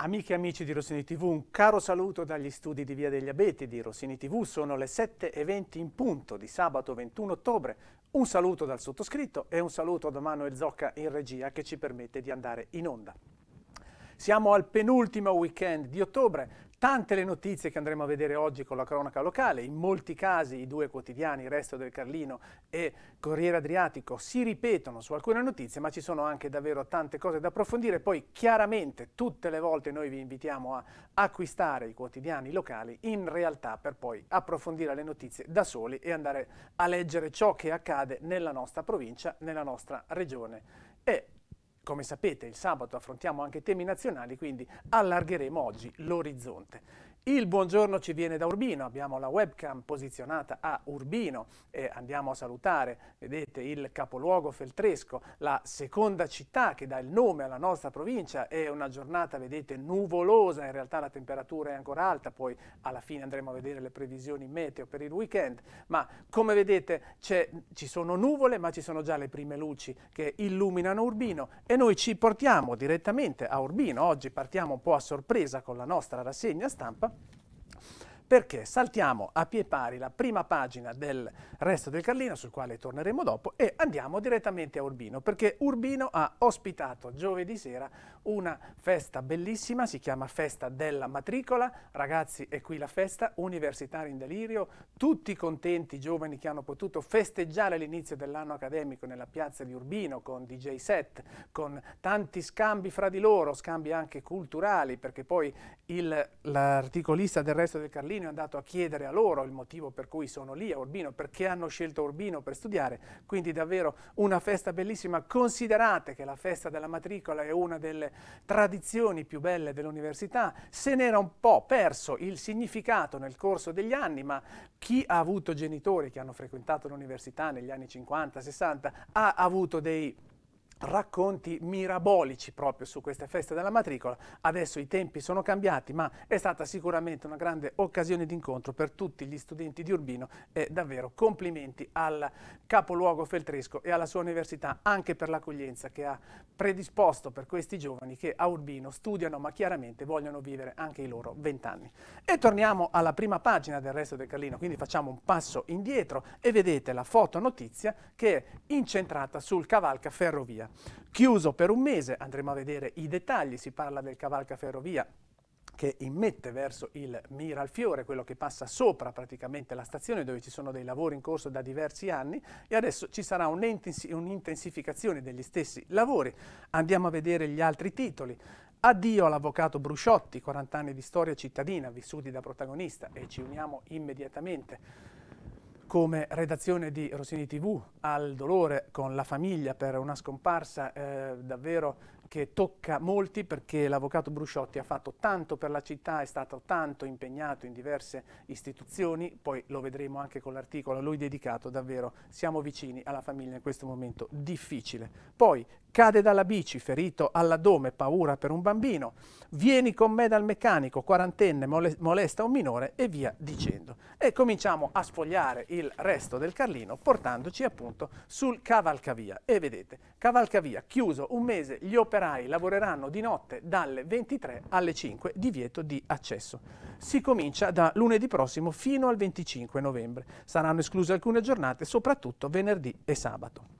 Amiche e amici di Rossini TV, un caro saluto dagli studi di Via degli Abeti di Rossini TV. Sono le 7.20 in punto di sabato 21 ottobre. Un saluto dal sottoscritto e un saluto da Manuel Zocca in regia che ci permette di andare in onda. Siamo al penultimo weekend di ottobre, Tante le notizie che andremo a vedere oggi con la cronaca locale, in molti casi i due quotidiani, il resto del Carlino e Corriere Adriatico, si ripetono su alcune notizie, ma ci sono anche davvero tante cose da approfondire. Poi chiaramente tutte le volte noi vi invitiamo a acquistare i quotidiani locali in realtà per poi approfondire le notizie da soli e andare a leggere ciò che accade nella nostra provincia, nella nostra regione e come sapete il sabato affrontiamo anche temi nazionali, quindi allargheremo oggi l'orizzonte. Il buongiorno ci viene da Urbino, abbiamo la webcam posizionata a Urbino e andiamo a salutare, vedete, il capoluogo feltresco, la seconda città che dà il nome alla nostra provincia. È una giornata, vedete, nuvolosa, in realtà la temperatura è ancora alta, poi alla fine andremo a vedere le previsioni meteo per il weekend, ma come vedete ci sono nuvole, ma ci sono già le prime luci che illuminano Urbino e noi ci portiamo direttamente a Urbino. Oggi partiamo un po' a sorpresa con la nostra rassegna stampa perché saltiamo a pie pari la prima pagina del resto del Carlino, sul quale torneremo dopo, e andiamo direttamente a Urbino, perché Urbino ha ospitato giovedì sera una festa bellissima, si chiama Festa della Matricola, ragazzi è qui la festa, universitari in delirio, tutti contenti, giovani che hanno potuto festeggiare l'inizio dell'anno accademico nella piazza di Urbino con DJ set, con tanti scambi fra di loro, scambi anche culturali, perché poi l'articolista del resto del Carlino Urbino è andato a chiedere a loro il motivo per cui sono lì a Urbino, perché hanno scelto Urbino per studiare, quindi davvero una festa bellissima. Considerate che la festa della matricola è una delle tradizioni più belle dell'università, se n'era un po' perso il significato nel corso degli anni, ma chi ha avuto genitori che hanno frequentato l'università negli anni 50, 60 ha avuto dei racconti mirabolici proprio su queste feste della matricola. Adesso i tempi sono cambiati, ma è stata sicuramente una grande occasione d'incontro per tutti gli studenti di Urbino e davvero complimenti al capoluogo feltresco e alla sua università anche per l'accoglienza che ha predisposto per questi giovani che a Urbino studiano ma chiaramente vogliono vivere anche i loro vent'anni. E torniamo alla prima pagina del resto del Carlino, quindi facciamo un passo indietro e vedete la fotonotizia che è incentrata sul cavalca ferrovia. Chiuso per un mese, andremo a vedere i dettagli, si parla del cavalca ferrovia che immette verso il Miralfiore, quello che passa sopra praticamente la stazione dove ci sono dei lavori in corso da diversi anni e adesso ci sarà un'intensificazione degli stessi lavori. Andiamo a vedere gli altri titoli. Addio all'avvocato Brusciotti, 40 anni di storia cittadina vissuti da protagonista e ci uniamo immediatamente come redazione di Rossini TV al dolore con la famiglia per una scomparsa eh, davvero che tocca molti perché l'avvocato Brusciotti ha fatto tanto per la città, è stato tanto impegnato in diverse istituzioni, poi lo vedremo anche con l'articolo a lui dedicato, davvero siamo vicini alla famiglia in questo momento difficile. Poi cade dalla bici, ferito all'addome, paura per un bambino, vieni con me dal meccanico, quarantenne, molesta un minore e via dicendo. E cominciamo a sfogliare il resto del Carlino portandoci appunto sul cavalcavia. E vedete, cavalcavia chiuso un mese, gli operai lavoreranno di notte dalle 23 alle 5, divieto di accesso. Si comincia da lunedì prossimo fino al 25 novembre. Saranno escluse alcune giornate, soprattutto venerdì e sabato.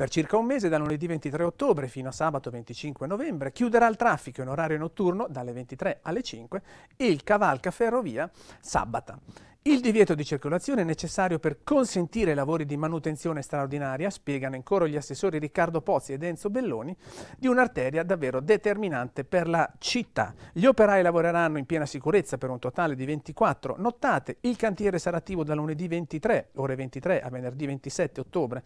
Per circa un mese, da lunedì 23 ottobre fino a sabato 25 novembre, chiuderà il traffico in orario notturno dalle 23 alle 5 e il cavalca ferrovia sabata. Il divieto di circolazione è necessario per consentire lavori di manutenzione straordinaria, spiegano in coro gli assessori Riccardo Pozzi ed Enzo Belloni, di un'arteria davvero determinante per la città. Gli operai lavoreranno in piena sicurezza per un totale di 24 nottate. Il cantiere sarà attivo da lunedì 23, ore 23 a venerdì 27 ottobre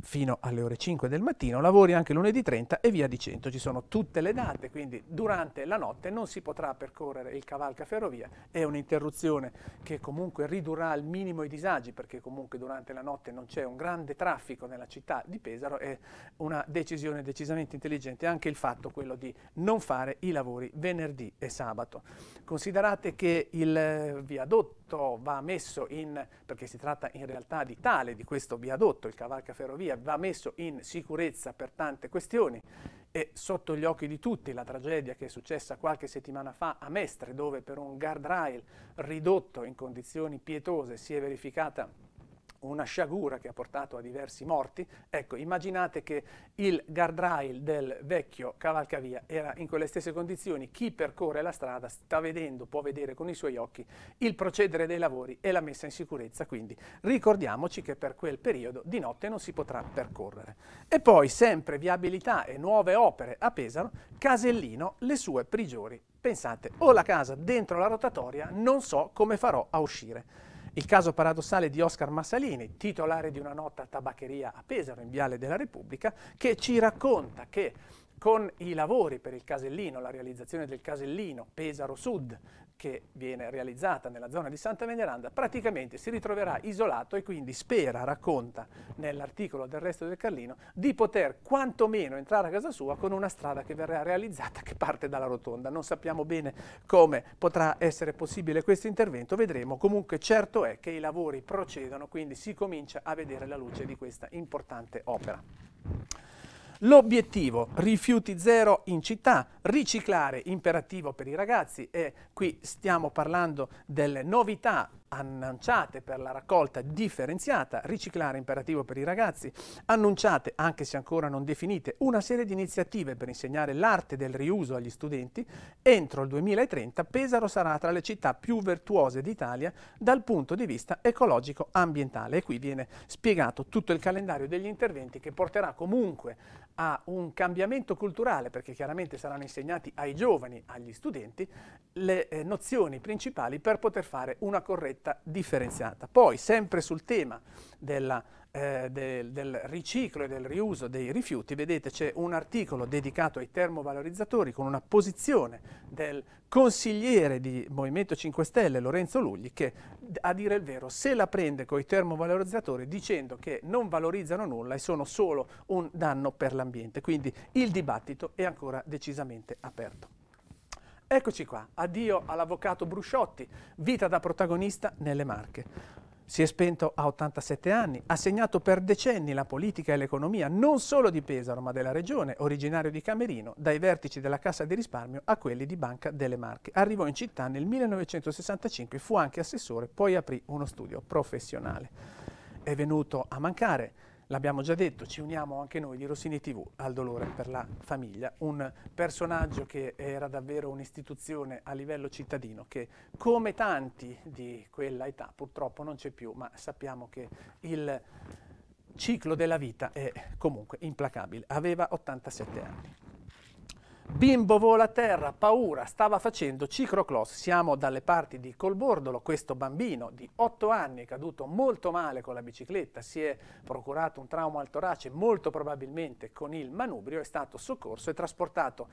fino alle ore 5 del mattino, lavori anche lunedì 30 e via dicendo. Ci sono tutte le date, quindi durante la notte non si potrà percorrere il cavalca ferrovia. È un'interruzione che comunque ridurrà al minimo i disagi, perché comunque durante la notte non c'è un grande traffico nella città di Pesaro. È una decisione decisamente intelligente anche il fatto quello di non fare i lavori venerdì e sabato. Considerate che il eh, viadotto va messo in, perché si tratta in realtà di tale, di questo viadotto, il cavalca ferrovia, ferrovia va messo in sicurezza per tante questioni. E sotto gli occhi di tutti la tragedia che è successa qualche settimana fa a Mestre, dove per un guardrail ridotto in condizioni pietose si è verificata una sciagura che ha portato a diversi morti, ecco, immaginate che il guardrail del vecchio cavalcavia era in quelle stesse condizioni, chi percorre la strada sta vedendo, può vedere con i suoi occhi il procedere dei lavori e la messa in sicurezza, quindi ricordiamoci che per quel periodo di notte non si potrà percorrere. E poi sempre viabilità e nuove opere a Pesaro, Casellino le sue prigioni pensate, ho la casa dentro la rotatoria, non so come farò a uscire. Il caso paradossale di Oscar Massalini, titolare di una nota tabaccheria a Pesaro, in Viale della Repubblica, che ci racconta che con i lavori per il casellino, la realizzazione del casellino Pesaro Sud che viene realizzata nella zona di Santa Veneranda, praticamente si ritroverà isolato e quindi spera, racconta nell'articolo del resto del Carlino, di poter quantomeno entrare a casa sua con una strada che verrà realizzata che parte dalla rotonda. Non sappiamo bene come potrà essere possibile questo intervento, vedremo. Comunque certo è che i lavori procedono, quindi si comincia a vedere la luce di questa importante opera. L'obiettivo, rifiuti zero in città, riciclare imperativo per i ragazzi e qui stiamo parlando delle novità annunciate per la raccolta differenziata, riciclare imperativo per i ragazzi, annunciate, anche se ancora non definite, una serie di iniziative per insegnare l'arte del riuso agli studenti, entro il 2030 Pesaro sarà tra le città più virtuose d'Italia dal punto di vista ecologico-ambientale e qui viene spiegato tutto il calendario degli interventi che porterà comunque a un cambiamento culturale, perché chiaramente saranno insegnati ai giovani, agli studenti, le eh, nozioni principali per poter fare una corretta raccolta differenziata. Poi, sempre sul tema della, eh, del, del, riciclo e del riuso dei rifiuti, vedete c'è un articolo dedicato ai termovalorizzatori con una posizione del consigliere di Movimento 5 Stelle Lorenzo Lugli che a dire il vero se la prende con i termovalorizzatori dicendo che non valorizzano nulla e sono solo un danno per l'ambiente. Quindi il dibattito è ancora decisamente aperto. Eccoci qua, addio all'avvocato Brusciotti, vita da protagonista nelle Marche. Si è spento a 87 anni, ha segnato per decenni la politica e l'economia non solo di Pesaro ma della regione, originario di Camerino, dai vertici della Cassa di risparmio a quelli di Banca delle Marche. Arrivò in città nel 1965, fu anche assessore, poi aprì uno studio professionale. È venuto a mancare l'abbiamo già detto, ci uniamo anche noi di Rossini TV al dolore per la famiglia, un personaggio che era davvero un'istituzione a livello cittadino che come tanti di quella età purtroppo non c'è più, ma sappiamo che il ciclo della vita è comunque implacabile. Aveva 87 anni. Bimbo vola a terra, paura, stava facendo ciclocross. Siamo dalle parti di Colbordolo, questo bambino di 8 anni è caduto molto male con la bicicletta, si è procurato un trauma al torace, molto probabilmente con il manubrio, è stato soccorso e trasportato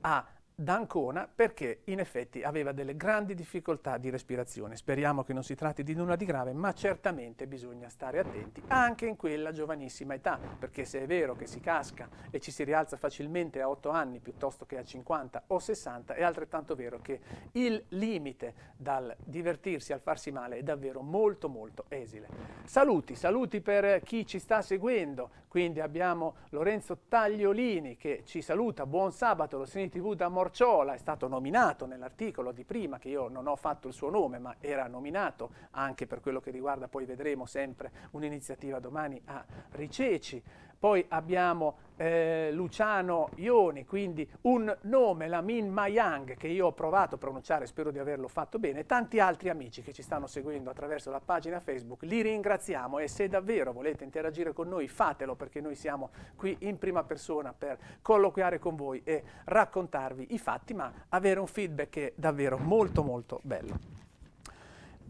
a da Ancona perché in effetti aveva delle grandi difficoltà di respirazione. Speriamo che non si tratti di nulla di grave, ma certamente bisogna stare attenti anche in quella giovanissima età, perché se è vero che si casca e ci si rialza facilmente a 8 anni piuttosto che a 50 o 60, è altrettanto vero che il limite dal divertirsi al farsi male è davvero molto molto esile. Saluti, saluti per chi ci sta seguendo, quindi abbiamo Lorenzo Tagliolini che ci saluta, buon sabato, lo segni tv da Morciola, è stato nominato nell'articolo di prima che io non ho fatto il suo nome ma era nominato anche per quello che riguarda poi vedremo sempre un'iniziativa domani a Riceci. Poi abbiamo eh, Luciano Ioni, quindi un nome, la Min Mayang, che io ho provato a pronunciare, spero di averlo fatto bene, e tanti altri amici che ci stanno seguendo attraverso la pagina Facebook, li ringraziamo e se davvero volete interagire con noi fatelo perché noi siamo qui in prima persona per colloquiare con voi e raccontarvi i fatti, ma avere un feedback è davvero molto molto bello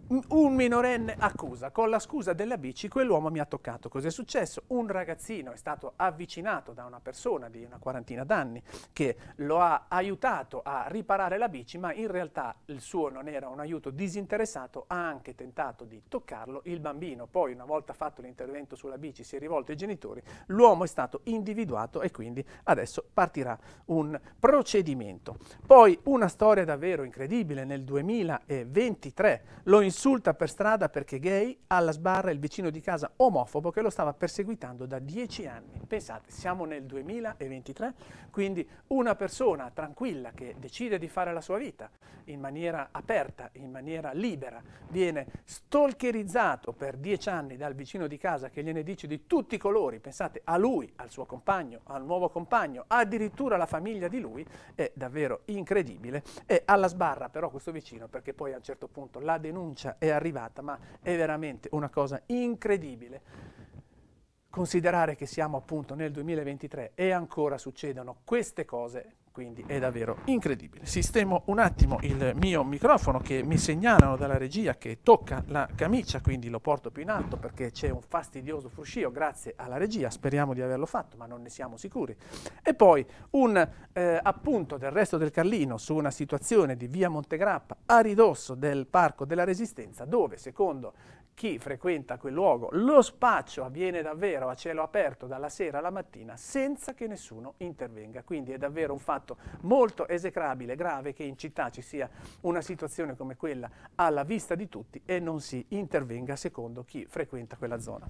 un minorenne accusa, con la scusa della bici quell'uomo mi ha toccato. Cos'è successo? Un ragazzino è stato avvicinato da una persona di una quarantina d'anni che lo ha aiutato a riparare la bici, ma in realtà il suo non era un aiuto disinteressato, ha anche tentato di toccarlo il bambino. Poi una volta fatto l'intervento sulla bici si è rivolto ai genitori, l'uomo è stato individuato e quindi adesso partirà un procedimento. Poi una storia davvero incredibile, nel 2023 lo insulta per strada perché gay, alla sbarra il vicino di casa omofobo che lo stava perseguitando da dieci anni. Pensate, siamo nel 2023, quindi una persona tranquilla che decide di fare la sua vita in maniera aperta, in maniera libera, viene stalkerizzato per dieci anni dal vicino di casa che gliene dice di tutti i colori, pensate a lui, al suo compagno, al nuovo compagno, addirittura alla famiglia di lui, è davvero incredibile. E alla sbarra però questo vicino perché poi a un certo punto la denuncia minaccia cioè, è arrivata, ma è veramente una cosa incredibile considerare che siamo appunto nel 2023 e ancora succedono queste cose quindi è davvero incredibile. Sistemo un attimo il mio microfono che mi segnalano dalla regia che tocca la camicia, quindi lo porto più in alto perché c'è un fastidioso fruscio grazie alla regia, speriamo di averlo fatto ma non ne siamo sicuri. E poi un eh, appunto del resto del Carlino su una situazione di via Montegrappa a ridosso del Parco della Resistenza dove secondo chi frequenta quel luogo. Lo spaccio avviene davvero a cielo aperto dalla sera alla mattina senza che nessuno intervenga. Quindi è davvero un fatto molto esecrabile, grave che in città ci sia una situazione come quella alla vista di tutti e non si intervenga secondo chi frequenta quella zona.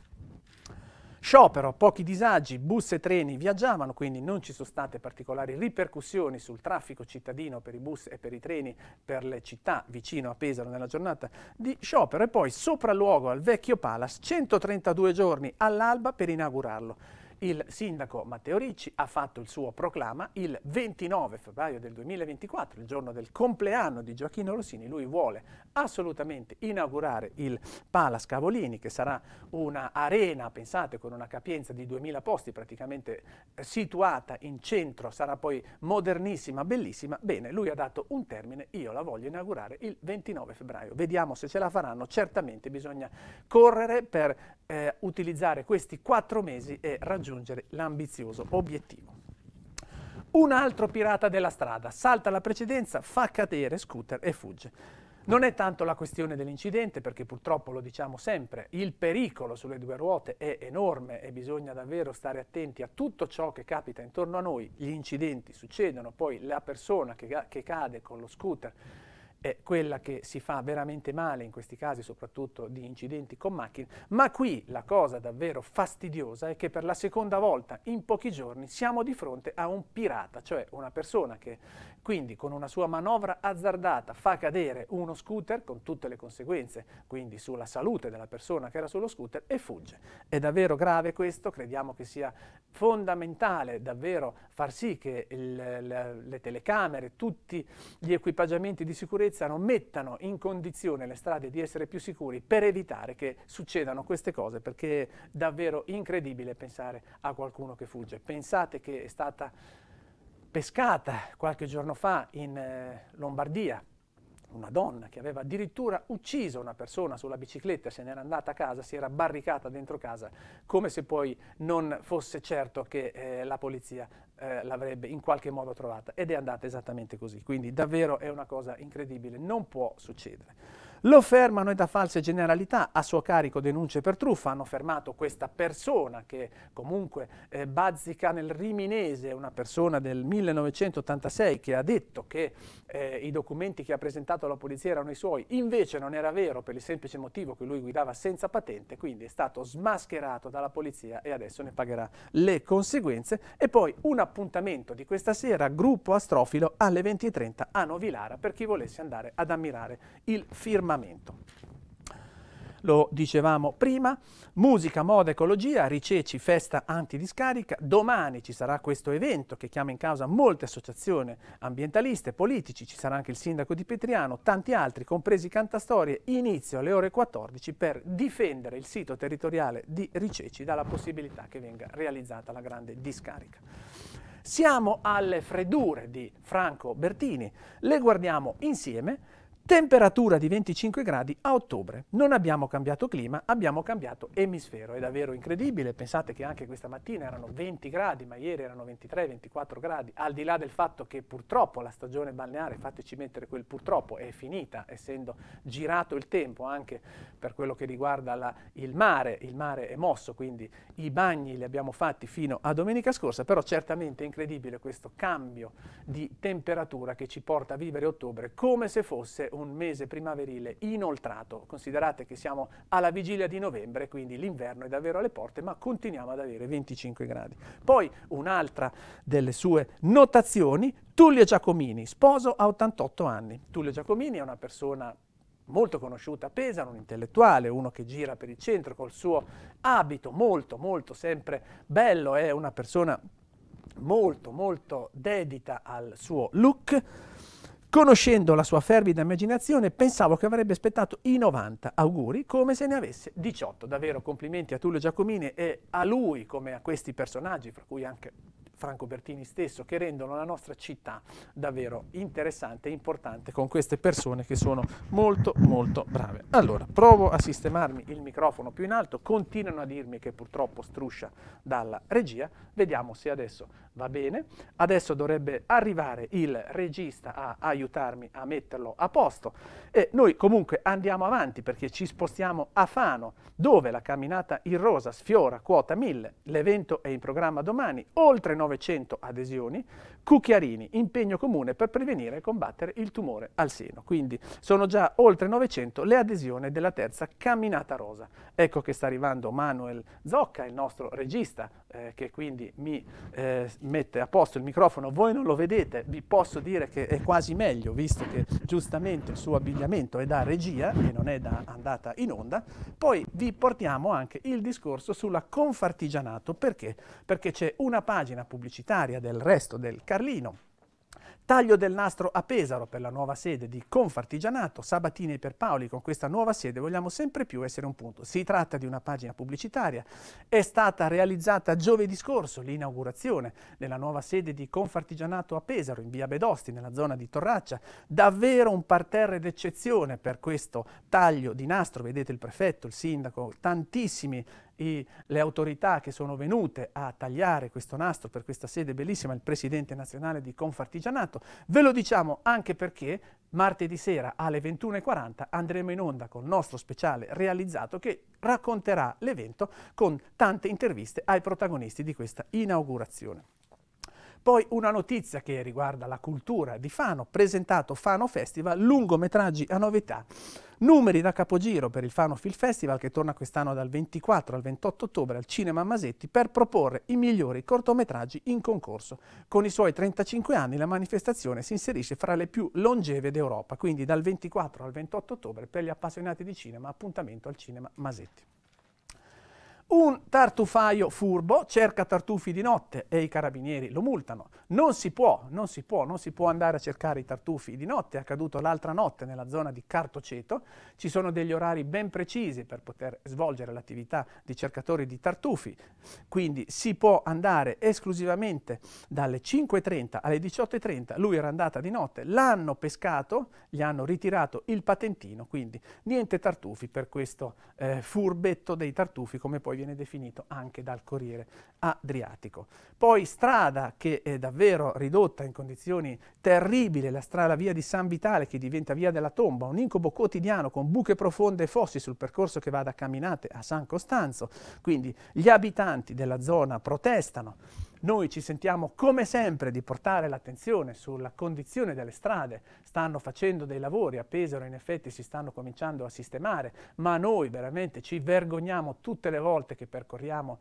Sciopero, pochi disagi, bus e treni viaggiavano, quindi non ci sono state particolari ripercussioni sul traffico cittadino per i bus e per i treni per le città vicino a Pesaro nella giornata di sciopero e poi sopralluogo al vecchio Palace 132 giorni all'alba per inaugurarlo il sindaco Matteo Ricci ha fatto il suo proclama il 29 febbraio del 2024, il giorno del compleanno di Gioacchino Rossini, lui vuole assolutamente inaugurare il Pala Scavolini che sarà un'arena, pensate, con una capienza di 2000 posti praticamente eh, situata in centro, sarà poi modernissima, bellissima. Bene, lui ha dato un termine, io la voglio inaugurare il 29 febbraio. Vediamo se ce la faranno, certamente bisogna correre per eh, utilizzare questi quattro mesi e raggiungere raggiungere l'ambizioso obiettivo. Un altro pirata della strada salta la precedenza, fa cadere scooter e fugge. Non è tanto la questione dell'incidente, perché purtroppo lo diciamo sempre, il pericolo sulle due ruote è enorme e bisogna davvero stare attenti a tutto ciò che capita intorno a noi. Gli incidenti succedono, poi la persona che, che cade con lo scooter è quella che si fa veramente male in questi casi, soprattutto di incidenti con macchine, ma qui la cosa davvero fastidiosa è che per la seconda volta in pochi giorni siamo di fronte a un pirata, cioè una persona che quindi con una sua manovra azzardata fa cadere uno scooter con tutte le conseguenze, quindi sulla salute della persona che era sullo scooter e fugge. È davvero grave questo, crediamo che sia fondamentale davvero far sì che il, le, le telecamere, tutti gli equipaggiamenti di sicurezza non mettano in condizione le strade di essere più sicuri per evitare che succedano queste cose, perché è davvero incredibile pensare a qualcuno che fugge. Pensate che è stata pescata qualche giorno fa in eh, Lombardia una donna che aveva addirittura ucciso una persona sulla bicicletta, se n'era andata a casa, si era barricata dentro casa, come se poi non fosse certo che eh, la polizia eh, l'avrebbe in qualche modo trovata ed è andata esattamente così. Quindi davvero è una cosa incredibile, non può succedere. Lo fermano e da false generalità, a suo carico denunce per truffa, hanno fermato questa persona che comunque eh, bazzica nel riminese, una persona del 1986 che ha detto che eh, i documenti che ha presentato alla polizia erano i suoi, invece non era vero per il semplice motivo che lui guidava senza patente, quindi è stato smascherato dalla polizia e adesso ne pagherà le conseguenze. E poi un appuntamento di questa sera, gruppo astrofilo alle 20.30 a Novilara per chi volesse andare ad ammirare il firma armamento. Lo dicevamo prima, musica, moda, ecologia, riceci, festa antidiscarica. Domani ci sarà questo evento che chiama in causa molte associazioni ambientaliste, politici, ci sarà anche il sindaco di Petriano, tanti altri, compresi cantastorie. Inizio alle ore 14 per difendere il sito territoriale di Riceci dalla possibilità che venga realizzata la grande discarica. Siamo alle freddure di Franco Bertini, le guardiamo insieme Temperatura di 25 gradi a ottobre. Non abbiamo cambiato clima, abbiamo cambiato emisfero. È davvero incredibile. Pensate che anche questa mattina erano 20 gradi, ma ieri erano 23-24 gradi. Al di là del fatto che purtroppo la stagione balneare, fateci mettere quel purtroppo, è finita, essendo girato il tempo anche per quello che riguarda la, il mare. Il mare è mosso, quindi i bagni li abbiamo fatti fino a domenica scorsa. Però certamente è incredibile questo cambio di temperatura che ci porta a vivere ottobre come se fosse un mese primaverile inoltrato. Considerate che siamo alla vigilia di novembre, quindi l'inverno è davvero alle porte, ma continuiamo ad avere 25 gradi. Poi un'altra delle sue notazioni, Tullio Giacomini, sposo a 88 anni. Tullio Giacomini è una persona molto conosciuta a Pesaro, un intellettuale, uno che gira per il centro col suo abito molto, molto sempre bello, è una persona molto, molto dedita al suo look Conoscendo la sua fervida immaginazione, pensavo che avrebbe aspettato i 90 auguri come se ne avesse 18. Davvero complimenti a Tullio Giacomini e a lui come a questi personaggi, fra cui anche Franco Bertini stesso, che rendono la nostra città davvero interessante e importante con queste persone che sono molto molto brave. Allora, provo a sistemarmi il microfono più in alto, continuano a dirmi che purtroppo struscia dalla regia, vediamo se adesso va bene. Adesso dovrebbe arrivare il regista a aiutarmi a metterlo a posto e noi comunque andiamo avanti perché ci spostiamo a Fano dove la camminata in rosa sfiora quota 1000, l'evento è in programma domani, oltre 900 adesioni, Cucchiarini, impegno comune per prevenire e combattere il tumore al seno. Quindi sono già oltre 900 le adesioni della terza camminata rosa. Ecco che sta arrivando Manuel Zocca, il nostro regista, eh, che quindi mi eh, mette a posto il microfono, voi non lo vedete, vi posso dire che è quasi meglio, visto che giustamente il suo abbigliamento è da regia e non è da andata in onda, poi vi portiamo anche il discorso sulla Confartigianato, perché? Perché c'è una pagina pubblicitaria del resto del Carlino, Taglio del nastro a Pesaro per la nuova sede di Confartigianato, Sabatini per Paoli, con questa nuova sede vogliamo sempre più essere un punto. Si tratta di una pagina pubblicitaria, è stata realizzata giovedì scorso l'inaugurazione della nuova sede di Confartigianato a Pesaro, in via Bedosti, nella zona di Torraccia, davvero un parterre d'eccezione per questo taglio di nastro, vedete il prefetto, il sindaco, tantissimi i, le autorità che sono venute a tagliare questo nastro per questa sede bellissima, il presidente nazionale di Confartigianato. Ve lo diciamo anche perché martedì sera alle 21.40 andremo in onda con il nostro speciale realizzato che racconterà l'evento con tante interviste ai protagonisti di questa inaugurazione. Poi una notizia che riguarda la cultura di Fano, presentato Fano Festival, lungometraggi a novità. Numeri da capogiro per il Fano Film Festival che torna quest'anno dal 24 al 28 ottobre al Cinema Masetti per proporre i migliori cortometraggi in concorso. Con i suoi 35 anni la manifestazione si inserisce fra le più longeve d'Europa, quindi dal 24 al 28 ottobre per gli appassionati di cinema appuntamento al Cinema Masetti. Un tartufaio furbo cerca tartufi di notte e i carabinieri lo multano. Non si può, non si può, non si può andare a cercare i tartufi di notte. È accaduto l'altra notte nella zona di Cartoceto. Ci sono degli orari ben precisi per poter svolgere l'attività di cercatori di tartufi. Quindi si può andare esclusivamente dalle 5.30 alle 18.30. Lui era andata di notte, l'hanno pescato, gli hanno ritirato il patentino. Quindi niente tartufi per questo eh, furbetto dei tartufi come poi viene viene definito anche dal Corriere Adriatico. Poi strada che è davvero ridotta in condizioni terribili, la, strada, via di San Vitale che diventa via della tomba, un incubo quotidiano con buche profonde e fossi sul percorso che va da Camminate a San Costanzo, quindi gli abitanti della zona protestano noi ci sentiamo come sempre di portare l'attenzione sulla condizione delle strade, stanno facendo dei lavori, a Pesaro in effetti si stanno cominciando a sistemare, ma noi veramente ci vergogniamo tutte le volte che percorriamo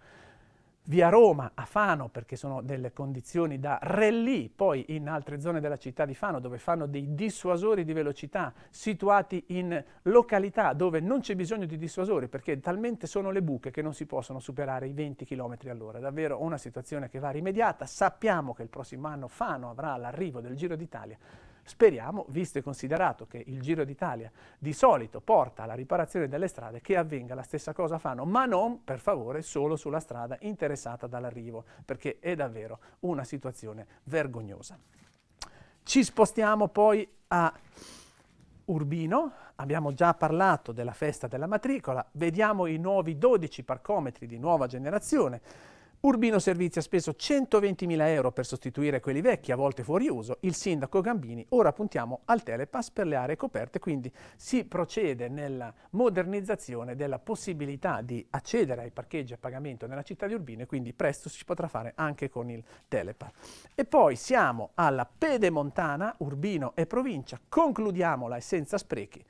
via Roma a Fano perché sono delle condizioni da rally, poi in altre zone della città di Fano dove fanno dei dissuasori di velocità situati in località dove non c'è bisogno di dissuasori perché talmente sono le buche che non si possono superare i 20 km all'ora. Davvero una situazione che va rimediata, sappiamo che il prossimo anno Fano avrà l'arrivo del Giro d'Italia, Speriamo, visto e considerato che il Giro d'Italia di solito porta alla riparazione delle strade, che avvenga la stessa cosa a Fano, ma non, per favore, solo sulla strada interessata dall'arrivo, perché è davvero una situazione vergognosa. Ci spostiamo poi a Urbino, abbiamo già parlato della festa della matricola, vediamo i nuovi 12 parcometri di nuova generazione, Urbino Servizi ha speso 120.000 euro per sostituire quelli vecchi, a volte fuori uso. Il sindaco Gambini, ora puntiamo al telepass per le aree coperte, quindi si procede nella modernizzazione della possibilità di accedere ai parcheggi a pagamento nella città di Urbino e quindi presto si potrà fare anche con il telepass. E poi siamo alla Pedemontana, Urbino e provincia, concludiamola e senza sprechi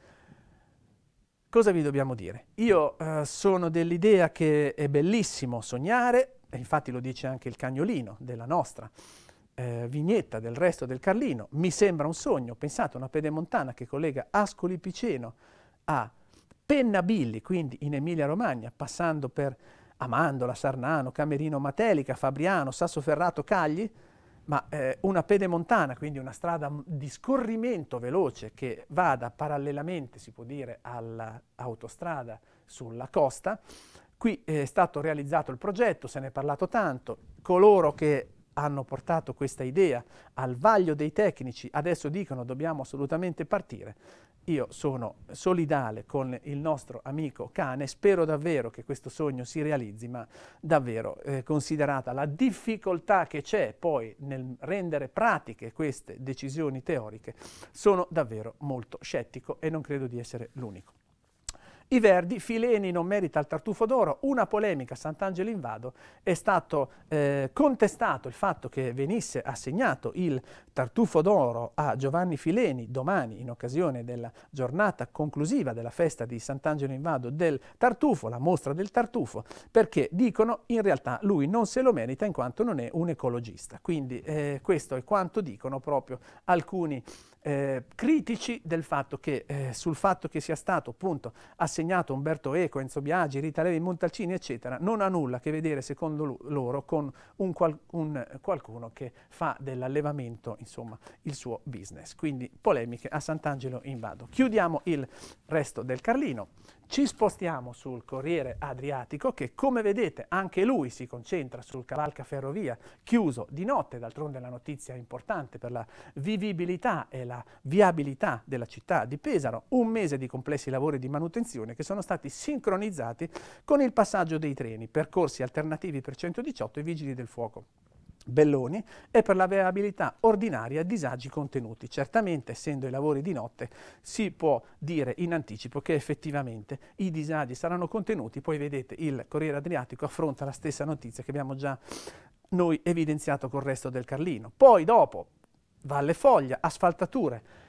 cosa vi dobbiamo dire? Io eh, sono dell'idea che è bellissimo sognare, e infatti lo dice anche il cagnolino della nostra eh, vignetta del resto del Carlino, mi sembra un sogno, pensate una pedemontana che collega Ascoli Piceno a Pennabilli, quindi in Emilia Romagna, passando per Amandola, Sarnano, Camerino Matelica, Fabriano, Sassoferrato, Cagli, ma eh, una pedemontana, quindi una strada di scorrimento veloce che vada parallelamente, si può dire, all'autostrada sulla costa, Qui eh, è stato realizzato il progetto, se ne è parlato tanto, coloro che hanno portato questa idea al vaglio dei tecnici adesso dicono dobbiamo assolutamente partire. Io sono solidale con il nostro amico cane, spero davvero che questo sogno si realizzi, ma davvero eh, considerata la difficoltà che c'è poi nel rendere pratiche queste decisioni teoriche, sono davvero molto scettico e non credo di essere l'unico. I Verdi, Fileni non merita il tartufo d'oro, una polemica, Sant'Angelo Invado, è stato eh, contestato il fatto che venisse assegnato il tartufo d'oro a Giovanni Fileni domani in occasione della giornata conclusiva della festa di Sant'Angelo Invado del tartufo, la mostra del tartufo, perché dicono in realtà lui non se lo merita in quanto non è un ecologista. Quindi eh, questo è quanto dicono proprio alcuni eh, critici del fatto che, eh, sul fatto che sia stato appunto assegnato Umberto Eco, Enzo Biagi, Rita Levi, Montalcini eccetera, non ha nulla a che vedere secondo loro con un, qual un qualcuno che fa dell'allevamento insomma il suo business. Quindi polemiche a Sant'Angelo in Vado. Chiudiamo il resto del Carlino ci spostiamo sul Corriere Adriatico che come vedete anche lui si concentra sul cavalca ferrovia chiuso di notte, d'altronde la notizia è importante per la vivibilità e la viabilità della città di Pesaro, un mese di complessi lavori di manutenzione che sono stati sincronizzati con il passaggio dei treni, percorsi alternativi per 118 e vigili del fuoco. Belloni e per la viabilità ordinaria disagi contenuti. Certamente, essendo i lavori di notte, si può dire in anticipo che effettivamente i disagi saranno contenuti. Poi vedete, il Corriere Adriatico affronta la stessa notizia che abbiamo già noi evidenziato col resto del Carlino. Poi dopo, Valle Foglia, asfaltature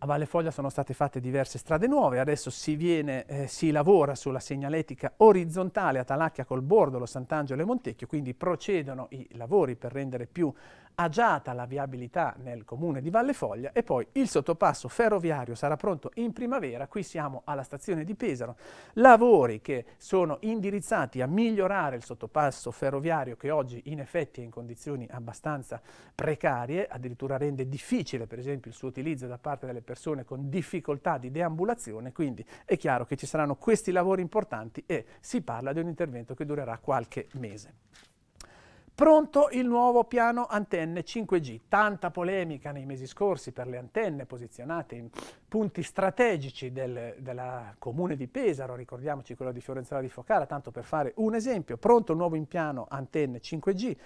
a Valle Foglia sono state fatte diverse strade nuove, adesso si, viene, eh, si lavora sulla segnaletica orizzontale a Talacchia col Bordolo, Sant'Angelo e Montecchio, quindi procedono i lavori per rendere più agiata la viabilità nel comune di Valle Foglia e poi il sottopasso ferroviario sarà pronto in primavera, qui siamo alla stazione di Pesaro, lavori che sono indirizzati a migliorare il sottopasso ferroviario che oggi in effetti è in condizioni abbastanza precarie, addirittura rende difficile per esempio il suo utilizzo da parte delle persone con difficoltà di deambulazione, quindi è chiaro che ci saranno questi lavori importanti e si parla di un intervento che durerà qualche mese. Pronto il nuovo piano antenne 5G, tanta polemica nei mesi scorsi per le antenne posizionate in punti strategici del, della comune di Pesaro, ricordiamoci quello di Fiorenzola di Focara, tanto per fare un esempio, pronto il nuovo impianto antenne 5G,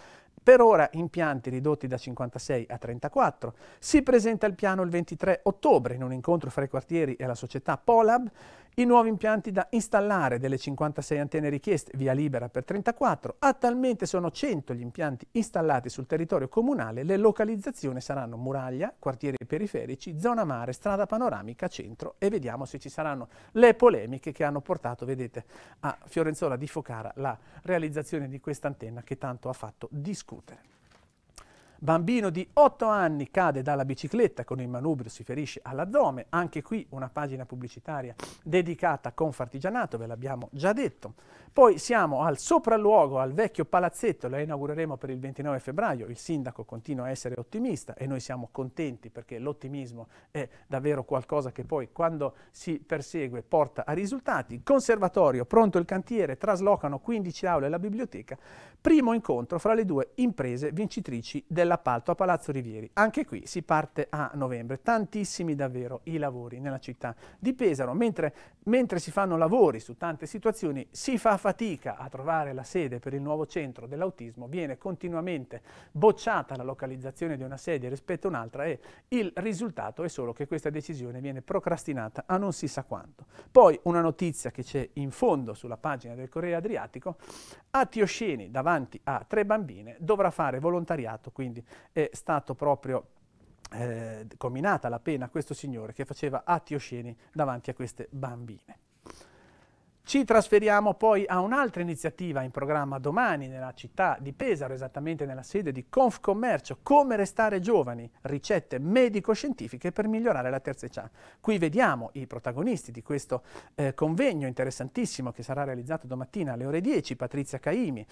per ora impianti ridotti da 56 a 34. Si presenta il piano il 23 ottobre in un incontro fra i quartieri e la società Polab i nuovi impianti da installare delle 56 antenne richieste via libera per 34. Attualmente sono 100 gli impianti installati sul territorio comunale. Le localizzazioni saranno Muraglia, quartieri periferici, zona mare, strada panoramica, centro e vediamo se ci saranno le polemiche che hanno portato, vedete, a Fiorenzola di Focara la realizzazione di questa antenna che tanto ha fatto discutere discutere. Bambino di 8 anni cade dalla bicicletta con il manubrio, si ferisce all'addome. Anche qui una pagina pubblicitaria dedicata a Confartigianato, ve l'abbiamo già detto. Poi siamo al sopralluogo, al vecchio palazzetto, lo inaugureremo per il 29 febbraio. Il sindaco continua a essere ottimista e noi siamo contenti perché l'ottimismo è davvero qualcosa che poi quando si persegue porta a risultati. Conservatorio, pronto il cantiere, traslocano 15 aule e la biblioteca. Primo incontro fra le due imprese vincitrici della dell'appalto a Palazzo Rivieri. Anche qui si parte a novembre, tantissimi davvero i lavori nella città di Pesaro, mentre, mentre si fanno lavori su tante situazioni si fa fatica a trovare la sede per il nuovo centro dell'autismo, viene continuamente bocciata la localizzazione di una sede rispetto a un'altra e il risultato è solo che questa decisione viene procrastinata a non si sa quanto. Poi una notizia che c'è in fondo sulla pagina del Corriere Adriatico, a Tiosceni davanti a tre bambine dovrà fare volontariato, quindi è stato proprio eh, combinata la pena a questo signore che faceva atti osceni davanti a queste bambine. Ci trasferiamo poi a un'altra iniziativa in programma domani nella città di Pesaro, esattamente nella sede di Confcommercio, come restare giovani, ricette medico-scientifiche per migliorare la terza età. Qui vediamo i protagonisti di questo eh, convegno interessantissimo che sarà realizzato domattina alle ore 10, Patrizia Caimi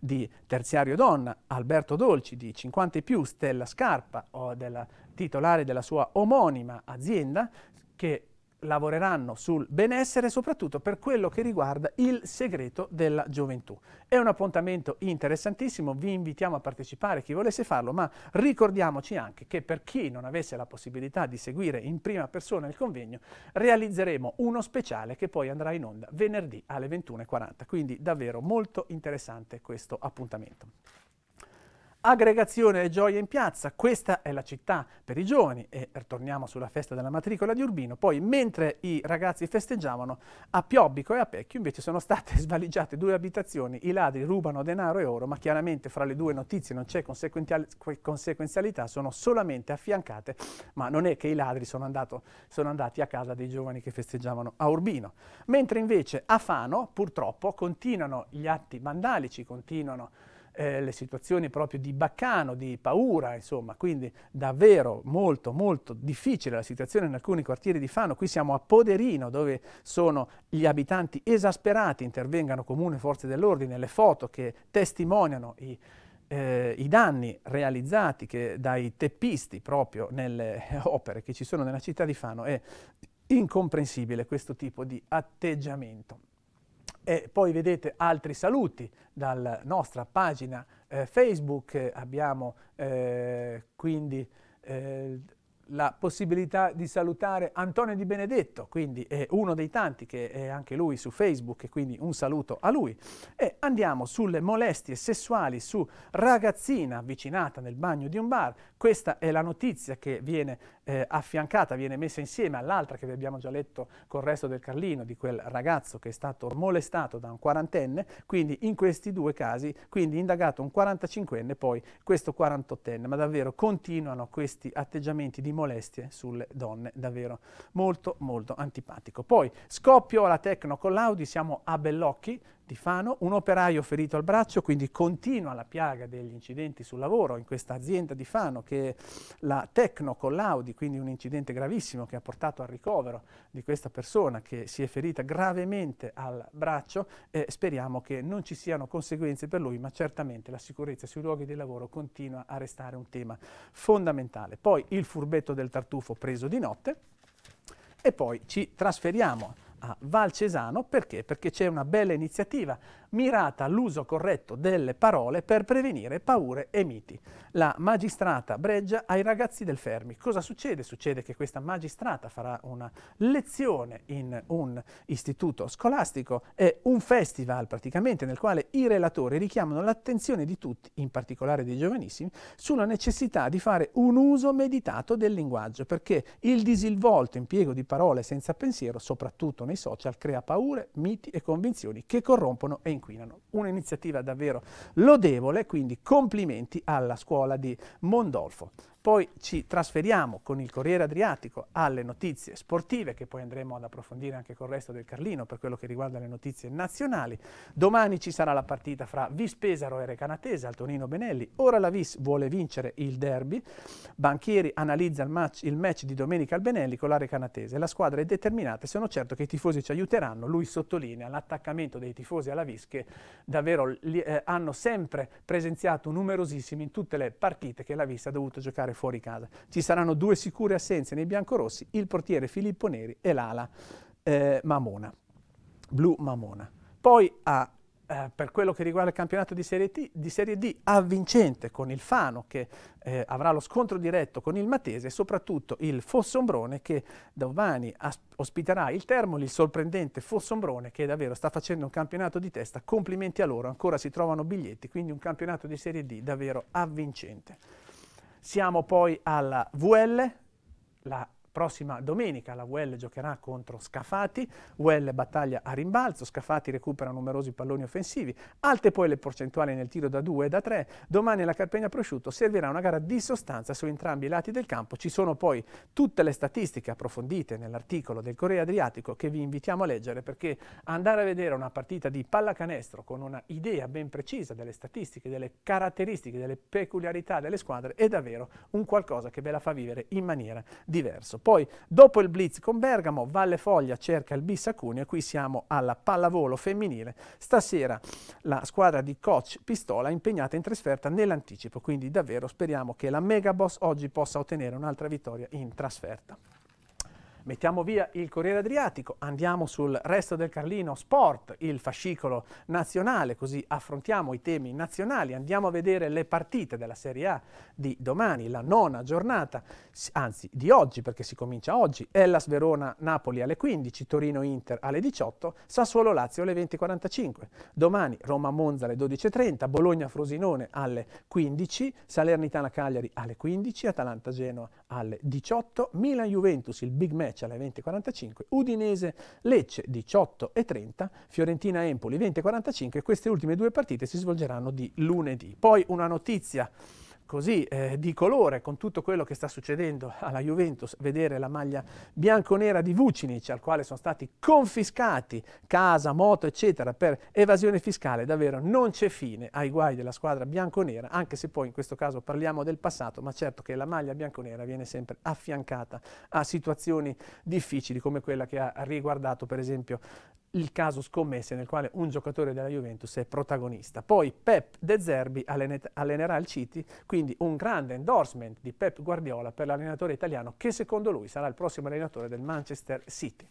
di Terziario Donna, Alberto Dolci di 50 e più, Stella Scarpa, o della, titolare della sua omonima azienda, che lavoreranno sul benessere soprattutto per quello che riguarda il segreto della gioventù. È un appuntamento interessantissimo, vi invitiamo a partecipare chi volesse farlo, ma ricordiamoci anche che per chi non avesse la possibilità di seguire in prima persona il convegno, realizzeremo uno speciale che poi andrà in onda venerdì alle 21.40, quindi davvero molto interessante questo appuntamento. Aggregazione e gioia in piazza, questa è la città per i giovani e torniamo sulla festa della matricola di Urbino. Poi mentre i ragazzi festeggiavano a Piobbico e a Pecchio invece sono state svaligiate due abitazioni, i ladri rubano denaro e oro ma chiaramente fra le due notizie non c'è conseguenzialità, sono solamente affiancate ma non è che i ladri sono, andato, sono andati a casa dei giovani che festeggiavano a Urbino. Mentre invece a Fano purtroppo continuano gli atti vandalici, continuano eh, le situazioni proprio di baccano, di paura, insomma, quindi davvero molto molto difficile la situazione in alcuni quartieri di Fano. Qui siamo a Poderino dove sono gli abitanti esasperati, intervengano comune forze dell'ordine, le foto che testimoniano i eh, i danni realizzati dai teppisti proprio nelle opere che ci sono nella città di Fano è incomprensibile questo tipo di atteggiamento. E poi vedete altri saluti dalla nostra pagina eh, Facebook, abbiamo eh, quindi eh, la possibilità di salutare Antonio Di Benedetto, quindi è uno dei tanti che è anche lui su Facebook quindi un saluto a lui. E andiamo sulle molestie sessuali su ragazzina avvicinata nel bagno di un bar. Questa è la notizia che viene eh, affiancata, viene messa insieme all'altra che vi abbiamo già letto con il resto del Carlino di quel ragazzo che è stato molestato da un quarantenne, quindi in questi due casi, quindi indagato un 45enne poi questo 48enne, ma davvero continuano questi atteggiamenti di molestie sulle donne, davvero molto molto antipatico. Poi scoppio la Tecno con l'Audi, siamo a Bellocchi, di Fano, un operaio ferito al braccio, quindi continua la piaga degli incidenti sul lavoro in questa azienda di Fano che è la Tecno con l'Audi, quindi un incidente gravissimo che ha portato al ricovero di questa persona che si è ferita gravemente al braccio e speriamo che non ci siano conseguenze per lui, ma certamente la sicurezza sui luoghi di lavoro continua a restare un tema fondamentale. Poi il furbetto del tartufo preso di notte e poi ci trasferiamo a Valcesano perché? Perché c'è una bella iniziativa mirata all'uso corretto delle parole per prevenire paure e miti. La magistrata Breggia ai ragazzi del Fermi. Cosa succede? Succede che questa magistrata farà una lezione in un istituto scolastico è un festival praticamente nel quale i relatori richiamano l'attenzione di tutti, in particolare dei giovanissimi, sulla necessità di fare un uso meditato del linguaggio perché il disilvolto impiego di parole senza pensiero, soprattutto nei social, crea paure, miti e convinzioni che corrompono e inquinano. Un'iniziativa davvero lodevole, quindi complimenti alla scuola di Mondolfo. Poi ci trasferiamo con il Corriere Adriatico alle notizie sportive che poi andremo ad approfondire anche col resto del Carlino per quello che riguarda le notizie nazionali. Domani ci sarà la partita fra Vis Pesaro e Recanatese, Altonino Benelli. Ora la Vis vuole vincere il derby. Banchieri analizza il match, il match di domenica al Benelli con la Recanatese. La squadra è determinata e sono certo che i tifosi ci aiuteranno. Lui sottolinea l'attaccamento dei tifosi alla Vis che davvero li, eh, hanno sempre presenziato numerosissimi in tutte le partite che la Vis ha dovuto giocare fuori casa. Ci saranno due sicure assenze nei biancorossi, il portiere Filippo Neri e l'ala eh, Mamona, blu Mamona. Poi a eh, per quello che riguarda il campionato di Serie, T, di Serie D, avvincente con il Fano che eh, avrà lo scontro diretto con il Matese e soprattutto il Fossombrone che domani ospiterà il Termoli, il sorprendente Fossombrone che davvero sta facendo un campionato di testa, complimenti a loro, ancora si trovano biglietti, quindi un campionato di Serie D davvero avvincente. Siamo poi alla VL, la prossima domenica la UL giocherà contro Scafati, UL battaglia a rimbalzo, Scafati recupera numerosi palloni offensivi, alte poi le percentuali nel tiro da 2 e da 3, domani la Carpegna Prosciutto servirà una gara di sostanza su entrambi i lati del campo, ci sono poi tutte le statistiche approfondite nell'articolo del Corriere Adriatico che vi invitiamo a leggere perché andare a vedere una partita di pallacanestro con una idea ben precisa delle statistiche, delle caratteristiche, delle peculiarità delle squadre è davvero un qualcosa che ve la fa vivere in maniera diversa. Poi dopo il blitz con Bergamo, Valle Foglia cerca il bis a Cuneo e qui siamo alla pallavolo femminile. Stasera la squadra di coach Pistola è impegnata in trasferta nell'anticipo, quindi davvero speriamo che la Mega Boss oggi possa ottenere un'altra vittoria in trasferta. Mettiamo via il Corriere Adriatico, andiamo sul resto del Carlino Sport, il fascicolo nazionale, così affrontiamo i temi nazionali, andiamo a vedere le partite della Serie A di domani, la nona giornata, anzi di oggi perché si comincia oggi, Ellas Verona-Napoli alle 15, Torino-Inter alle 18, Sassuolo-Lazio alle 20.45, domani Roma-Monza alle 12.30, Bologna-Frosinone alle 15, Salernitana-Cagliari alle 15, Atalanta-Genoa alle 18, Milan-Juventus, il big match Brescia alle 20.45, Udinese Lecce 18.30, Fiorentina Empoli 20.45 queste ultime due partite si svolgeranno di lunedì. Poi una notizia così eh, di colore con tutto quello che sta succedendo alla Juventus, vedere la maglia bianconera di Vucinic, al quale sono stati confiscati casa, moto, eccetera, per evasione fiscale, davvero non c'è fine ai guai della squadra bianconera, anche se poi in questo caso parliamo del passato, ma certo che la maglia bianconera viene sempre affiancata a situazioni difficili come quella che ha riguardato per esempio il caso scommesse nel quale un giocatore della Juventus è protagonista. Poi Pep De Zerbi allenerà il City, quindi un grande endorsement di Pep Guardiola per l'allenatore italiano che secondo lui sarà il prossimo allenatore del Manchester City.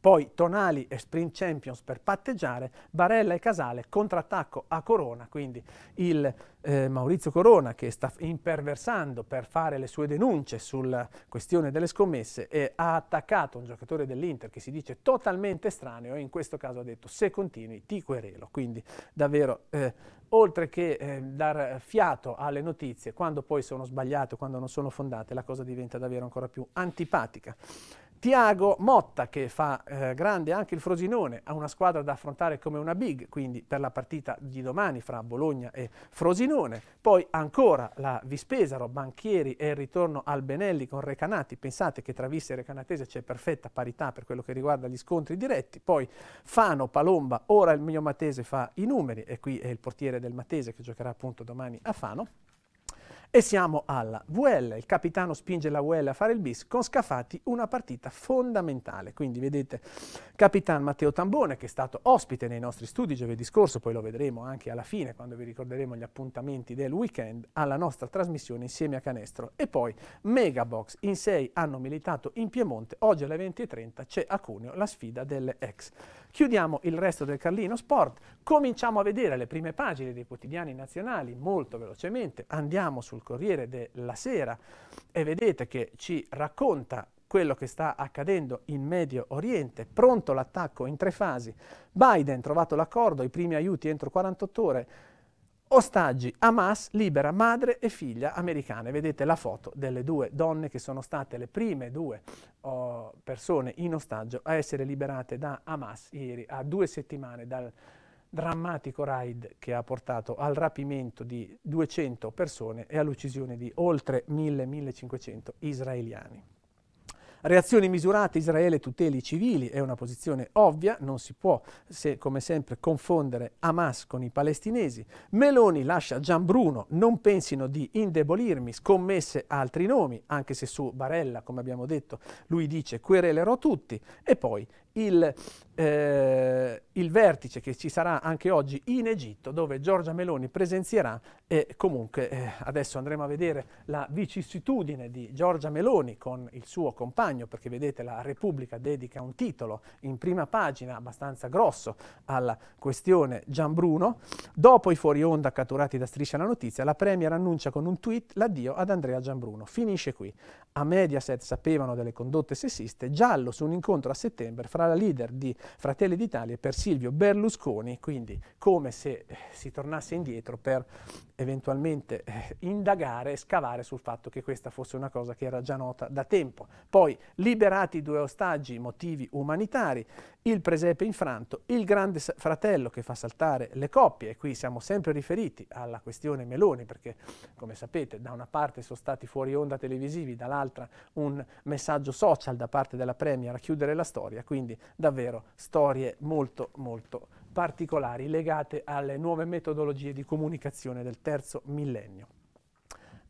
Poi Tonali e Sprint Champions per patteggiare, Barella e Casale contrattacco a Corona, quindi il eh, Maurizio Corona che sta imperversando per fare le sue denunce sulla questione delle scommesse e ha attaccato un giocatore dell'Inter che si dice totalmente estraneo e in questo caso ha detto se continui ti querelo, quindi davvero... Eh, oltre che eh, dar fiato alle notizie, quando poi sono sbagliate, quando non sono fondate, la cosa diventa davvero ancora più antipatica. Tiago Motta che fa eh, grande anche il Frosinone, ha una squadra da affrontare come una big, quindi per la partita di domani fra Bologna e Frosinone. Poi ancora la Vispesaro, Banchieri e il ritorno al Benelli con Recanati. Pensate che tra Visse e Recanatese c'è perfetta parità per quello che riguarda gli scontri diretti. Poi Fano, Palomba, ora il mio Matese fa i numeri e qui è il portiere del Matese che giocherà appunto domani a Fano. E siamo alla VL, il capitano spinge la VL a fare il bis con Scafati, una partita fondamentale. Quindi vedete capitano Matteo Tambone che è stato ospite nei nostri studi giovedì scorso, poi lo vedremo anche alla fine quando vi ricorderemo gli appuntamenti del weekend alla nostra trasmissione insieme a Canestro. E poi Megabox in sei hanno militato in Piemonte, oggi alle 20.30 c'è a Cuneo la sfida delle ex. Chiudiamo il resto del Carlino Sport, cominciamo a vedere le prime pagine dei quotidiani nazionali molto velocemente, andiamo sul Corriere della Sera e vedete che ci racconta quello che sta accadendo in Medio Oriente, pronto l'attacco in tre fasi, Biden trovato l'accordo, i primi aiuti entro 48 ore, Ostaggi, Hamas libera madre e figlia americane. Vedete la foto delle due donne che sono state le prime due oh, persone in ostaggio a essere liberate da Hamas ieri, a due settimane dal drammatico raid che ha portato al rapimento di 200 persone e all'uccisione di oltre 1000-1500 israeliani. Reazioni misurate, Israele tuteli i civili, è una posizione ovvia, non si può, se, come sempre, confondere Hamas con i palestinesi. Meloni lascia Gianbruno, non pensino di indebolirmi, scommesse altri nomi, anche se su Barella, come abbiamo detto, lui dice querelerò tutti. E poi il, eh, il, vertice che ci sarà anche oggi in Egitto, dove Giorgia Meloni presenzierà e comunque eh, adesso andremo a vedere la vicissitudine di Giorgia Meloni con il suo compagno, perché vedete la Repubblica dedica un titolo in prima pagina abbastanza grosso alla questione Gianbruno. Dopo i fuori onda catturati da Striscia la Notizia, la Premier annuncia con un tweet l'addio ad Andrea Gianbruno. Finisce qui. A Mediaset sapevano delle condotte sessiste, giallo su un incontro a settembre fra alla leader di Fratelli d'Italia per Silvio Berlusconi, quindi come se eh, si tornasse indietro per eventualmente eh, indagare e scavare sul fatto che questa fosse una cosa che era già nota da tempo. Poi liberati due ostaggi, motivi umanitari, il presepe infranto, il grande fratello che fa saltare le coppie, e qui siamo sempre riferiti alla questione Meloni, perché come sapete da una parte sono stati fuori onda televisivi, dall'altra un messaggio social da parte della Premier a chiudere la storia, quindi davvero storie molto molto particolari legate alle nuove metodologie di comunicazione del terzo millennio.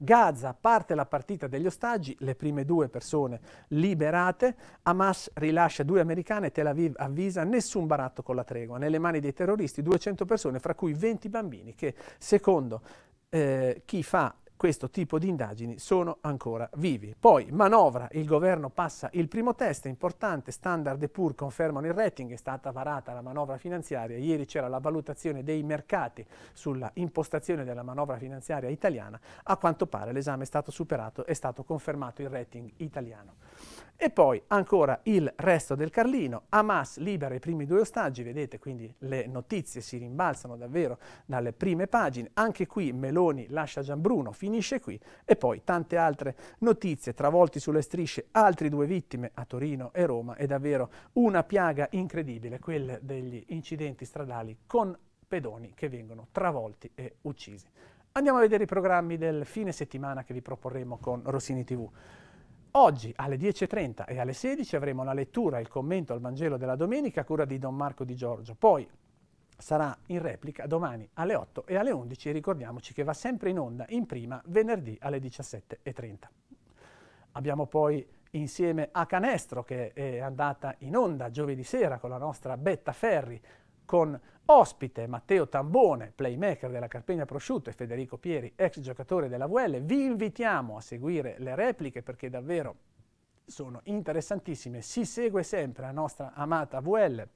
Gaza parte la partita degli ostaggi, le prime due persone liberate, Hamas rilascia due americane, Tel Aviv avvisa nessun baratto con la tregua, nelle mani dei terroristi 200 persone, fra cui 20 bambini che secondo eh, chi fa questo tipo di indagini sono ancora vivi. Poi manovra, il governo passa il primo test, è importante, Standard Poor's confermano il rating, è stata varata la manovra finanziaria, ieri c'era la valutazione dei mercati sulla impostazione della manovra finanziaria italiana, a quanto pare l'esame è stato superato, è stato confermato il rating italiano. E poi ancora il resto del Carlino, Hamas libera i primi due ostaggi, vedete quindi le notizie si rimbalzano davvero dalle prime pagine, anche qui Meloni lascia Gianbruno, finisce qui e poi tante altre notizie, travolti sulle strisce altri due vittime a Torino e Roma, è davvero una piaga incredibile quella degli incidenti stradali con pedoni che vengono travolti e uccisi. Andiamo a vedere i programmi del fine settimana che vi proporremo con Rossini TV. Oggi alle 10.30 e alle 16 avremo la lettura e il commento al Vangelo della domenica a cura di Don Marco Di Giorgio. Poi sarà in replica domani alle 8 e alle 11 ricordiamoci che va sempre in onda in prima venerdì alle 17.30. Abbiamo poi insieme a Canestro che è andata in onda giovedì sera con la nostra Betta Ferri con Ospite Matteo Tambone, playmaker della Carpegna Prosciutto e Federico Pieri, ex giocatore della VL. Vi invitiamo a seguire le repliche perché davvero sono interessantissime. Si segue sempre la nostra amata VL.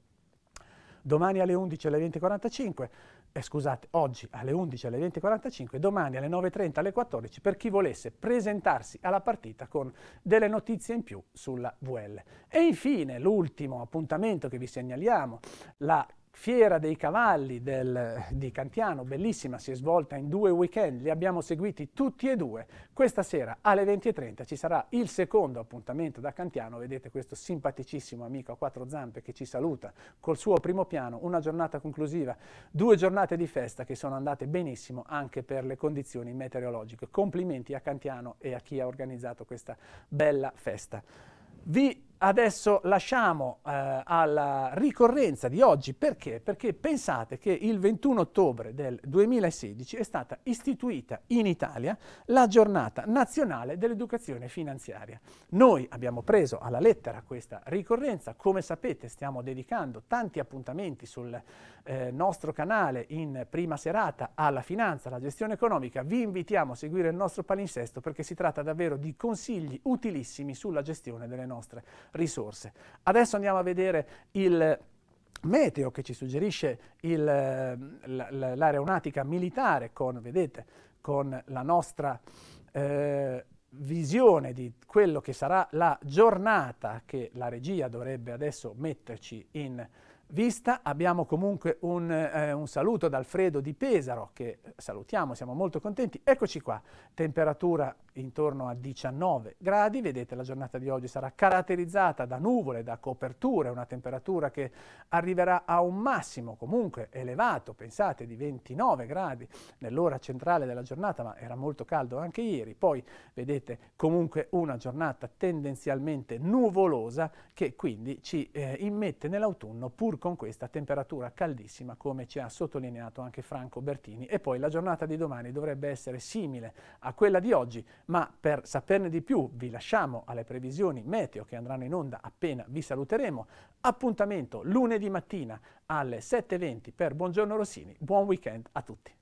Domani alle 11 alle 20.45, eh, scusate, oggi alle 11 alle 20.45, domani alle 9.30 alle 14 per chi volesse presentarsi alla partita con delle notizie in più sulla VL. E infine l'ultimo appuntamento che vi segnaliamo, la Fiera dei cavalli del, di Cantiano, bellissima, si è svolta in due weekend, li abbiamo seguiti tutti e due. Questa sera alle 20.30 ci sarà il secondo appuntamento da Cantiano, vedete questo simpaticissimo amico a quattro zampe che ci saluta col suo primo piano, una giornata conclusiva, due giornate di festa che sono andate benissimo anche per le condizioni meteorologiche. Complimenti a Cantiano e a chi ha organizzato questa bella festa. Vi adesso lasciamo eh, alla ricorrenza di oggi perché? Perché pensate che il 21 ottobre del 2016 è stata istituita in Italia la giornata nazionale dell'educazione finanziaria. Noi abbiamo preso alla lettera questa ricorrenza, come sapete stiamo dedicando tanti appuntamenti sul eh, nostro canale in prima serata alla finanza, alla gestione economica, vi invitiamo a seguire il nostro palinsesto perché si tratta davvero di consigli utilissimi sulla gestione delle nostre risorse. Adesso andiamo a vedere il meteo che ci suggerisce l'aeronautica militare con, vedete, con la nostra eh, visione di quello che sarà la giornata che la regia dovrebbe adesso metterci in vista. Abbiamo comunque un, eh, un saluto da Alfredo di Pesaro che salutiamo, siamo molto contenti. Eccoci qua, temperatura intorno a 19 gradi, vedete la giornata di oggi sarà caratterizzata da nuvole, da coperture, una temperatura che arriverà a un massimo comunque elevato, pensate di 29 gradi nell'ora centrale della giornata, ma era molto caldo anche ieri, poi vedete comunque una giornata tendenzialmente nuvolosa che quindi ci eh, immette nell'autunno pur con questa temperatura caldissima come ci ha sottolineato anche Franco Bertini e poi la giornata di domani dovrebbe essere simile a quella di oggi, ma per saperne di più vi lasciamo alle previsioni meteo che andranno in onda appena vi saluteremo. Appuntamento lunedì mattina alle 7.20 per Buongiorno Rossini. Buon weekend a tutti.